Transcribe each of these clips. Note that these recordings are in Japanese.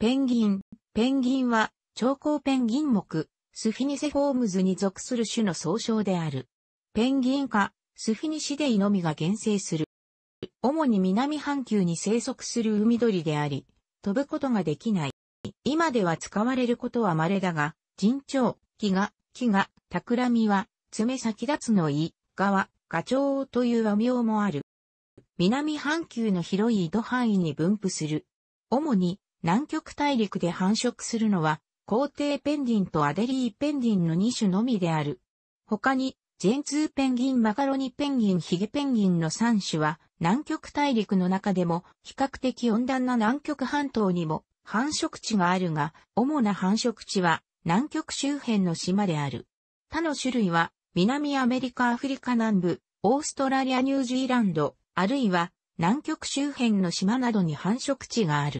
ペンギン。ペンギンは、超高ペンギン目、スフィニセフォームズに属する種の総称である。ペンギン科、スフィニシデイのみが原生する。主に南半球に生息する海鳥であり、飛ぶことができない。今では使われることは稀だが、人長、木が、木が、企みは、爪先立つのい、側、ガチョウという和名もある。南半球の広い糸範囲に分布する。主に南極大陸で繁殖するのは、皇帝ペンギンとアデリーペンギンの2種のみである。他に、ジェンツーペンギン、マカロニペンギン、ヒゲペンギンの3種は、南極大陸の中でも比較的温暖な南極半島にも繁殖地があるが、主な繁殖地は南極周辺の島である。他の種類は南アメリカ、アフリカ南部、オーストラリア、ニュージーランド、あるいは南極周辺の島などに繁殖地がある。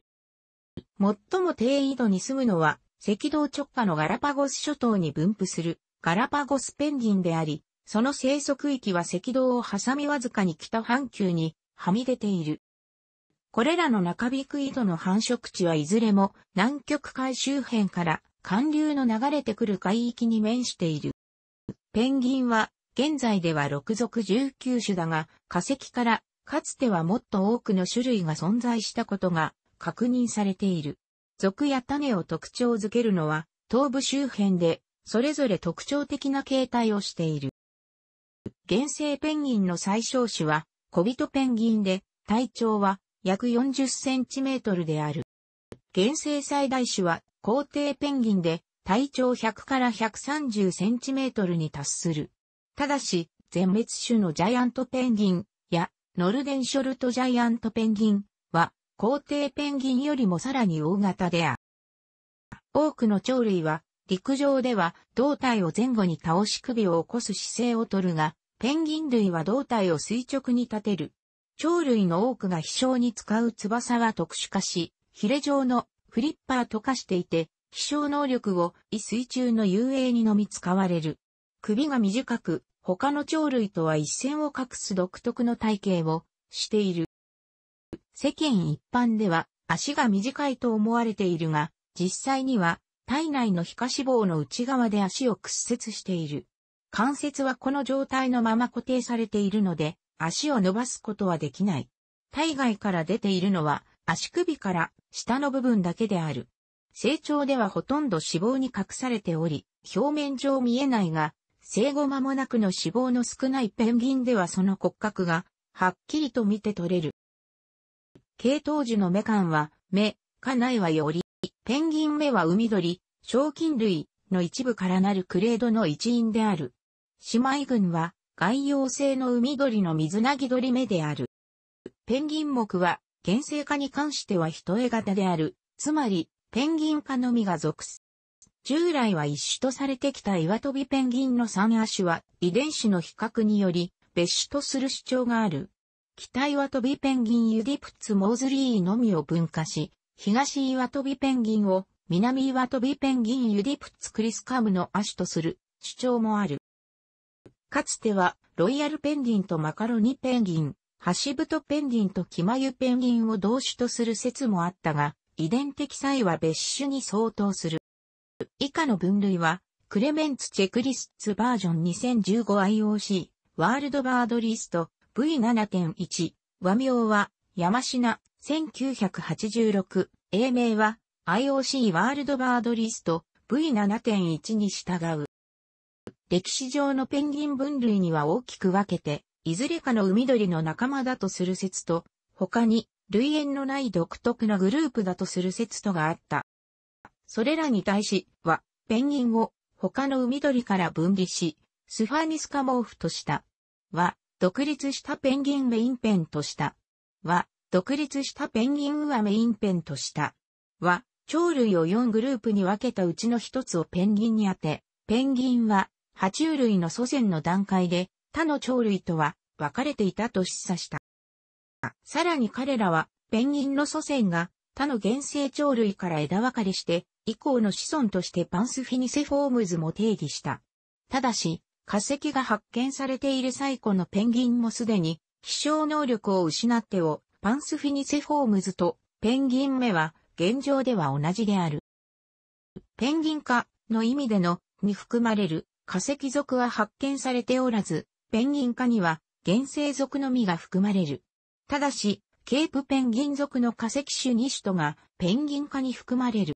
最も低緯度に住むのは、赤道直下のガラパゴス諸島に分布するガラパゴスペンギンであり、その生息域は赤道を挟みわずかに北半球にはみ出ている。これらの中ビく緯度の繁殖地はいずれも南極海周辺から寒流の流れてくる海域に面している。ペンギンは現在では6属19種だが化石からかつてはもっと多くの種類が存在したことが確認されている。属や種を特徴づけるのは、頭部周辺で、それぞれ特徴的な形態をしている。原生ペンギンの最小種は、小人ペンギンで、体長は約40センチメートルである。原生最大種は、皇帝ペンギンで、体長100から130センチメートルに達する。ただし、全滅種のジャイアントペンギンや、ノルデンショルトジャイアントペンギン、皇帝ペンギンよりもさらに大型である。多くの鳥類は、陸上では胴体を前後に倒し首を起こす姿勢をとるが、ペンギン類は胴体を垂直に立てる。鳥類の多くが飛翔に使う翼は特殊化し、ヒレ状のフリッパーと化していて、飛翔能力を異水中の遊泳にのみ使われる。首が短く、他の鳥類とは一線を画す独特の体型をしている。世間一般では足が短いと思われているが、実際には体内の皮下脂肪の内側で足を屈折している。関節はこの状態のまま固定されているので、足を伸ばすことはできない。体外から出ているのは足首から下の部分だけである。成長ではほとんど脂肪に隠されており、表面上見えないが、生後間もなくの脂肪の少ないペンギンではその骨格がはっきりと見て取れる。系統樹のメカンは、目、家内はより、ペンギン目は海鳥、賞金類の一部からなるクレードの一員である。姉妹群は、外洋性の海鳥の水なぎ鳥目である。ペンギン目は、原生化に関しては人絵型である。つまり、ペンギン化のみが属す。従来は一種とされてきた岩飛びペンギンの三足は遺伝子の比較により別種とする主張がある。北岩飛びペンギンユディプツモーズリーのみを分化し、東岩飛びペンギンを南岩飛びペンギンユディプツクリスカムの亜種とする主張もある。かつてはロイヤルペンギンとマカロニペンギン、ハシブトペンギンとキマユペンギンを同種とする説もあったが、遺伝的際は別種に相当する。以下の分類は、クレメンツ・チェクリスツバージョン 2015IOC ワールドバードリスト V7.1、和名は、山品、1986、英名は、IOC ワールドバードリスト、V7.1 に従う。歴史上のペンギン分類には大きく分けて、いずれかの海鳥の仲間だとする説と、他に、類縁のない独特なグループだとする説とがあった。それらに対し、は、ペンギンを他の海鳥から分離し、スファニスカモーフとした。は、独立したペンギンメインペンとした。は、独立したペンギンウアメインペンとした。は、鳥類を4グループに分けたうちの一つをペンギンに当て、ペンギンは、爬虫類の祖先の段階で、他の鳥類とは分かれていたと示唆した。さらに彼らは、ペンギンの祖先が他の原生鳥類から枝分かれして、以降の子孫としてパンスフィニセフォームズも定義した。ただし、化石が発見されている最古のペンギンもすでに、飛翔能力を失ってを、パンスフィニセフォームズと、ペンギン目は、現状では同じである。ペンギン化の意味での、に含まれる、化石属は発見されておらず、ペンギン化には、原生属のみが含まれる。ただし、ケープペンギン属の化石種2種とが、ペンギン化に含まれる。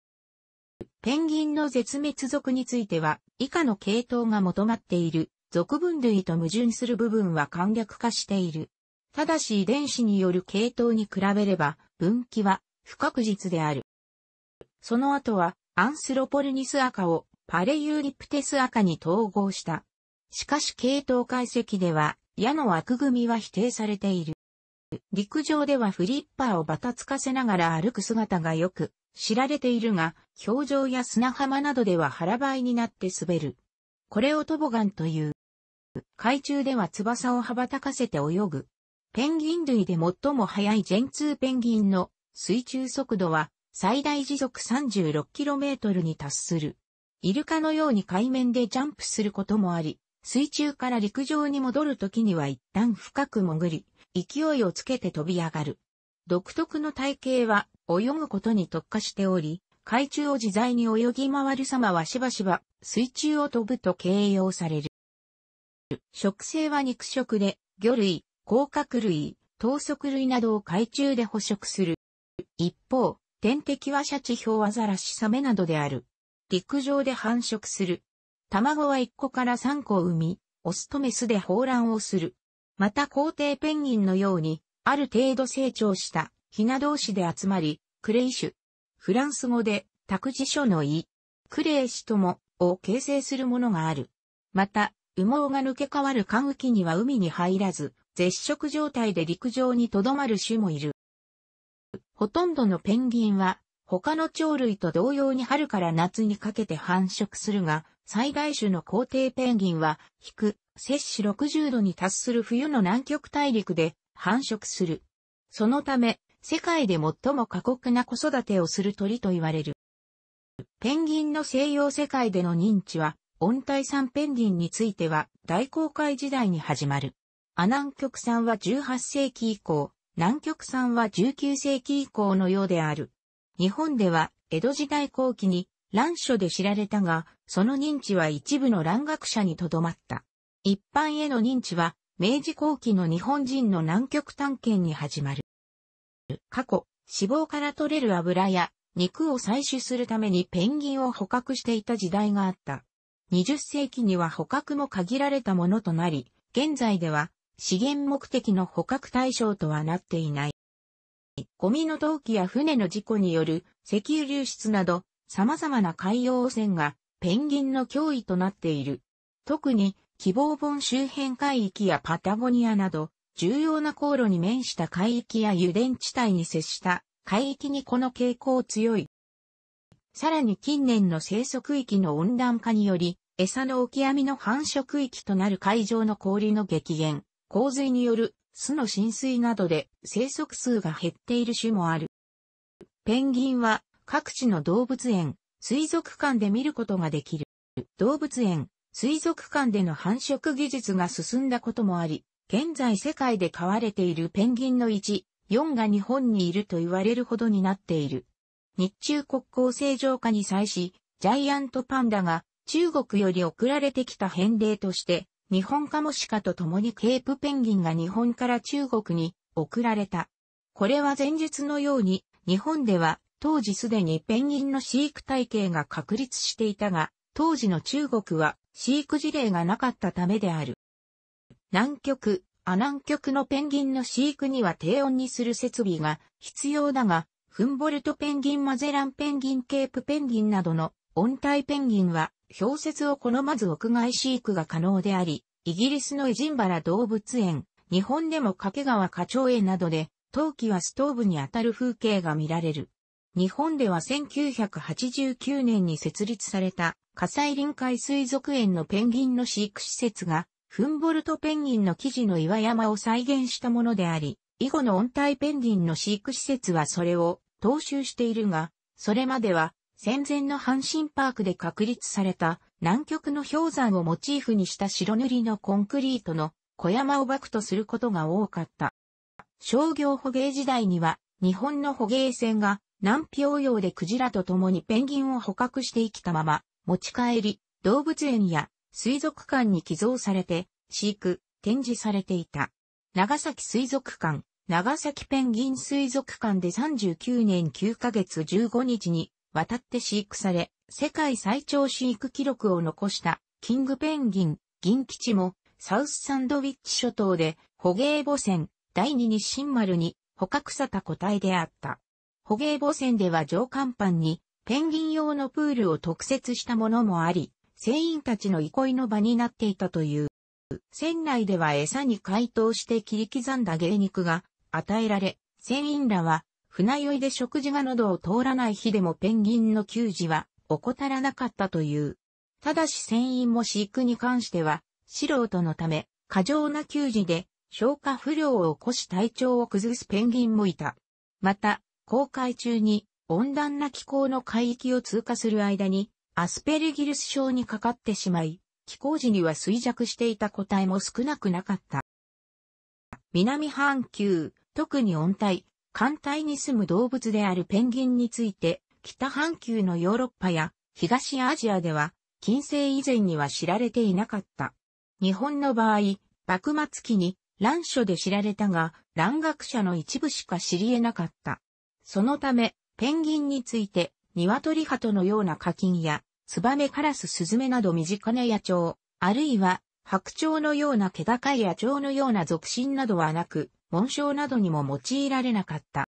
ペンギンの絶滅族については、以下の系統が求まっている、属分類と矛盾する部分は簡略化している。ただし遺伝子による系統に比べれば、分岐は不確実である。その後は、アンスロポルニス赤をパレユーリプテス赤に統合した。しかし系統解析では、矢の枠組みは否定されている。陸上ではフリッパーをバタつかせながら歩く姿がよく知られているが、氷上や砂浜などでは腹ばいになって滑る。これをトボガンという。海中では翼を羽ばたかせて泳ぐ。ペンギン類で最も速いジェンツーペンギンの水中速度は最大時速 36km に達する。イルカのように海面でジャンプすることもあり、水中から陸上に戻るときには一旦深く潜り、勢いをつけて飛び上がる。独特の体型は泳ぐことに特化しており、海中を自在に泳ぎ回る様はしばしば水中を飛ぶと形容される。食性は肉食で、魚類、甲殻類、糖足類などを海中で捕食する。一方、天敵はシャチヒョウアザラシサメなどである。陸上で繁殖する。卵は1個から3個を産み、オスとメスで放卵をする。また皇帝ペンギンのように、ある程度成長したひな同士で集まり、クレイシュ。フランス語で、託児所の意、クレイシュとも、を形成するものがある。また、羽毛が抜け変わる寒雨期には海に入らず、絶食状態で陸上に留まる種もいる。ほとんどのペンギンは、他の鳥類と同様に春から夏にかけて繁殖するが、最大種の皇帝ペンギンは、引く、摂氏60度に達する冬の南極大陸で繁殖する。そのため、世界で最も過酷な子育てをする鳥と言われる。ペンギンの西洋世界での認知は、温帯産ペンギンについては大航海時代に始まる。亜南極産は18世紀以降、南極産は19世紀以降のようである。日本では江戸時代後期に乱書で知られたが、その認知は一部の蘭学者にとどまった。一般への認知は、明治後期の日本人の南極探検に始まる。過去、脂肪から取れる油や肉を採取するためにペンギンを捕獲していた時代があった。20世紀には捕獲も限られたものとなり、現在では資源目的の捕獲対象とはなっていない。ゴミの投棄や船の事故による石油流出など様々な海洋汚染がペンギンの脅威となっている。特に、希望本周辺海域やパタゴニアなど、重要な航路に面した海域や油田地帯に接した海域にこの傾向強い。さらに近年の生息域の温暖化により、餌の置き網の繁殖域となる海上の氷の激減、洪水による巣の浸水などで生息数が減っている種もある。ペンギンは各地の動物園、水族館で見ることができる。動物園、水族館での繁殖技術が進んだこともあり、現在世界で飼われているペンギンの1、4が日本にいると言われるほどになっている。日中国交正常化に際し、ジャイアントパンダが中国より送られてきた返礼として、日本カモシカと共にケープペンギンが日本から中国に送られた。これは前日のように、日本では当時すでにペンギンの飼育体系が確立していたが、当時の中国は飼育事例がなかったためである。南極、ア南極のペンギンの飼育には低温にする設備が必要だが、フンボルトペンギンマゼランペンギンケープペンギンなどの温帯ペンギンは氷雪を好まず屋外飼育が可能であり、イギリスのエジンバラ動物園、日本でも掛川花鳥園などで、冬季はストーブに当たる風景が見られる。日本では1989年に設立された、火災臨海水族園のペンギンの飼育施設が、フンボルトペンギンの生地の岩山を再現したものであり、以後の温帯ペンギンの飼育施設はそれを踏襲しているが、それまでは戦前の阪神パークで確立された南極の氷山をモチーフにした白塗りのコンクリートの小山を爆とすることが多かった。商業捕鯨時代には日本の捕鯨船が南平洋でクジラと共にペンギンを捕獲して生きたまま、持ち帰り、動物園や水族館に寄贈されて、飼育、展示されていた。長崎水族館、長崎ペンギン水族館で39年9ヶ月15日に渡って飼育され、世界最長飼育記録を残したキングペンギン、銀吉もサウスサンドウィッチ諸島で捕鯨母船第二日新丸に捕獲さた個体であった。捕鯨母船では上甲板にペンギン用のプールを特設したものもあり、船員たちの憩いの場になっていたという。船内では餌に解凍して切り刻んだ芸肉が与えられ、船員らは船酔いで食事が喉を通らない日でもペンギンの給仕は怠らなかったという。ただし船員も飼育に関しては、素人のため、過剰な給仕で消化不良を起こし体調を崩すペンギンもいた。また、航海中に温暖な気候の海域を通過する間に、アスペルギルス症にかかってしまい、気候時には衰弱していた個体も少なくなかった。南半球、特に温帯、寒帯に住む動物であるペンギンについて、北半球のヨーロッパや東アジアでは、近世以前には知られていなかった。日本の場合、幕末期に乱書で知られたが、蘭学者の一部しか知り得なかった。そのため、ペンギンについて、鶏鳩のような課金や、ツバメカラススズメなど身近な野鳥、あるいは、白鳥のような毛高い野鳥のような属心などはなく、紋章などにも用いられなかった。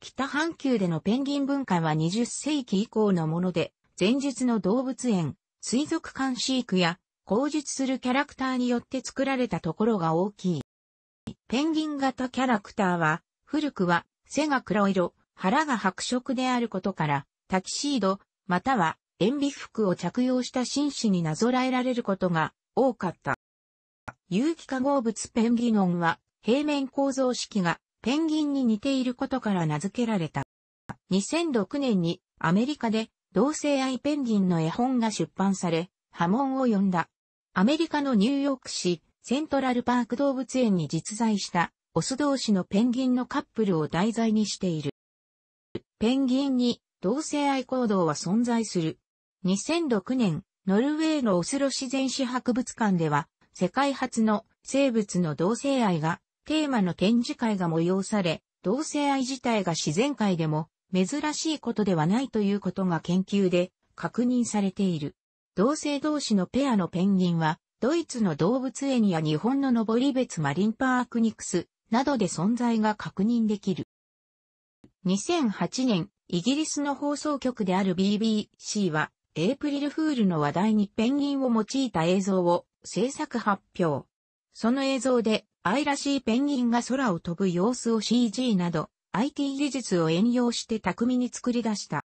北半球でのペンギン文化は20世紀以降のもので、前述の動物園、水族館飼育や、口述するキャラクターによって作られたところが大きい。ペンギン型キャラクターは、古くは背が黒色、腹が白色であることから、タキシード、または塩ビ服を着用した紳士になぞらえられることが多かった。有機化合物ペンギノンは、平面構造式がペンギンに似ていることから名付けられた。2006年にアメリカで同性愛ペンギンの絵本が出版され、波紋を呼んだ。アメリカのニューヨーク市セントラルパーク動物園に実在したオス同士のペンギンのカップルを題材にしている。ペンギンに同性愛行動は存在する。2006年、ノルウェーのオスロ自然史博物館では、世界初の生物の同性愛がテーマの展示会が催され、同性愛自体が自然界でも珍しいことではないということが研究で確認されている。同性同士のペアのペンギンは、ドイツの動物園や日本の登別マリンパークニクス、などで存在が確認できる。2008年、イギリスの放送局である BBC は、エイプリルフールの話題にペンギンを用いた映像を制作発表。その映像で愛らしいペンギンが空を飛ぶ様子を CG など IT 技術を援用して巧みに作り出した。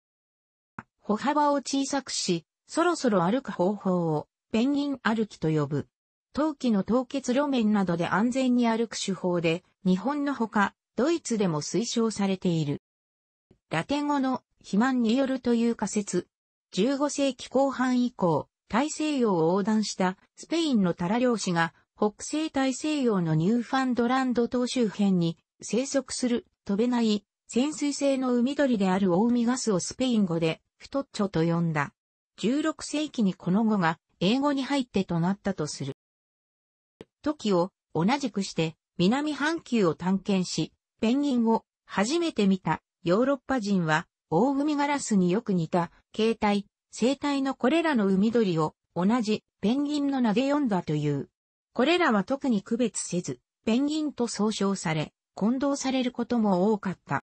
歩幅を小さくし、そろそろ歩く方法をペンギン歩きと呼ぶ。陶器の凍結路面などで安全に歩く手法で日本のほか、ドイツでも推奨されている。ラテン語の肥満によるという仮説。15世紀後半以降、大西洋を横断したスペインのタラ漁師が北西大西洋のニューファンドランド島周辺に生息する飛べない潜水性の海鳥であるオウミガスをスペイン語で太っちょと呼んだ。16世紀にこの語が英語に入ってとなったとする。時を同じくして南半球を探検し、ペンギンを初めて見たヨーロッパ人は、大海ガラスによく似た形態、生態のこれらの海鳥を同じペンギンの名で読んだという。これらは特に区別せず、ペンギンと総称され、混同されることも多かった。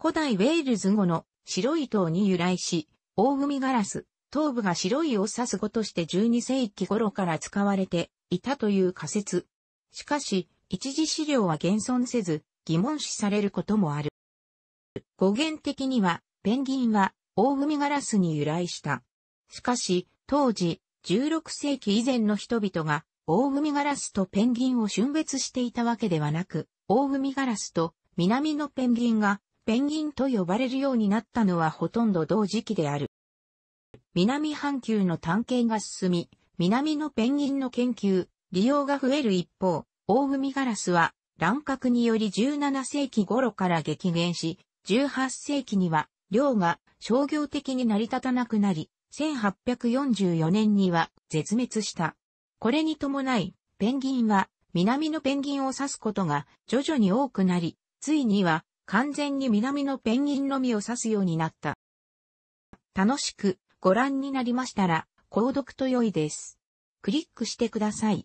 古代ウェールズ語の白い塔に由来し、大海ガラス、頭部が白いを指す語として12世紀頃から使われていたという仮説しかし、一次資料は現存せず、疑問視されることもある。語源的には、ペンギンは、大海ガラスに由来した。しかし、当時、16世紀以前の人々が、大海ガラスとペンギンを春別していたわけではなく、大海ガラスと南のペンギンが、ペンギンと呼ばれるようになったのはほとんど同時期である。南半球の探検が進み、南のペンギンの研究、利用が増える一方、大海ガラスは乱獲により17世紀頃から激減し、18世紀には量が商業的に成り立たなくなり、1844年には絶滅した。これに伴い、ペンギンは南のペンギンを指すことが徐々に多くなり、ついには完全に南のペンギンのみを指すようになった。楽しくご覧になりましたら、購読と良いです。クリックしてください。